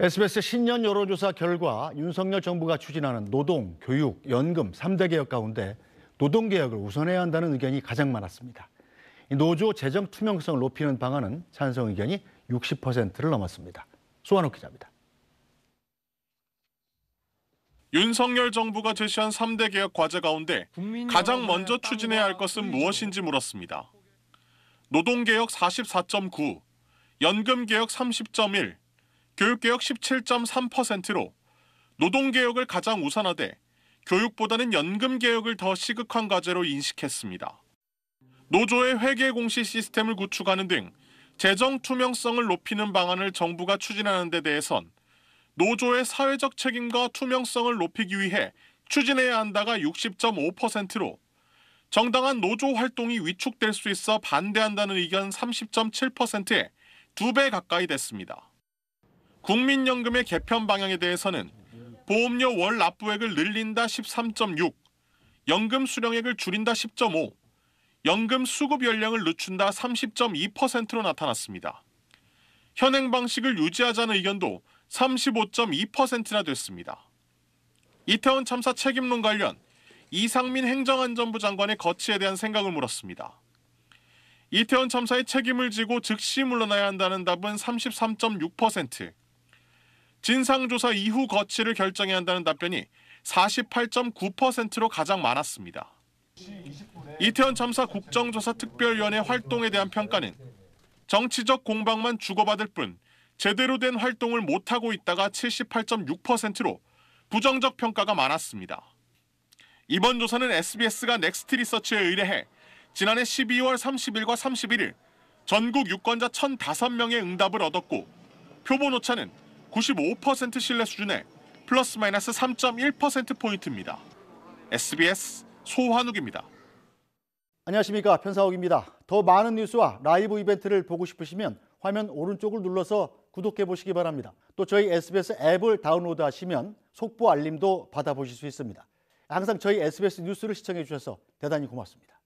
SBS 신년 여론조사 결과 윤석열 정부가 추진하는 노동, 교육, 연금 3대 개혁 가운데 노동개혁을 우선해야 한다는 의견이 가장 많았습니다. 노조 재정 투명성을 높이는 방안은 찬성 의견이 60%를 넘었습니다. 소환욱 기자입니다. 윤석열 정부가 제시한 3대 개혁 과제 가운데 가장 먼저 추진해야 할 것은 무엇인지 물었습니다. 노동개혁 44.9, 연금개혁 30.1, 교육개혁 17.3%로 노동개혁을 가장 우선하되 교육보다는 연금개혁을 더 시급한 과제로 인식했습니다. 노조의 회계공시 시스템을 구축하는 등 재정 투명성을 높이는 방안을 정부가 추진하는 데 대해선 노조의 사회적 책임과 투명성을 높이기 위해 추진해야 한다가 60.5%로 정당한 노조 활동이 위축될 수 있어 반대한다는 의견 30.7%에 두 배 가까이 됐습니다. 국민연금의 개편 방향에 대해서는 보험료 월 납부액을 늘린다 13.6, 연금 수령액을 줄인다 10.5, 연금 수급 연령을 늦춘다 30.2%로 나타났습니다. 현행 방식을 유지하자는 의견도 35.2%나 됐습니다. 이태원 참사 책임론 관련 이상민 행정안전부 장관의 거치에 대한 생각을 물었습니다. 이태원 참사의 책임을 지고 즉시 물러나야 한다는 답은 33.6%, 진상조사 이후 거취를 결정해야 한다는 답변이 48.9%로 가장 많았습니다. 이태원 참사 국정조사 특별위원회 활동에 대한 평가는 정치적 공방만 주고받을 뿐 제대로 된 활동을 못하고 있다가 78.6%로 부정적 평가가 많았습니다. 이번 조사는 SBS가 넥스트 리서치에 의뢰해 지난해 12월 30일과 31일 전국 유권자 1,005명의 응답을 얻었고 표본 오차는 95% 신뢰 수준의 플러스 마이너스 3.1%포인트입니다. SBS 소환욱입니다. 안녕하십니까 편사욱입니다. 더 많은 뉴스와 라이브 이벤트를 보고 싶으시면 화면 오른쪽을 눌러서 구독해 보시기 바랍니다. 또 저희 SBS 앱을 다운로드 하시면 속보 알림도 받아보실 수 있습니다. 항상 저희 SBS 뉴스를 시청해 주셔서 대단히 고맙습니다.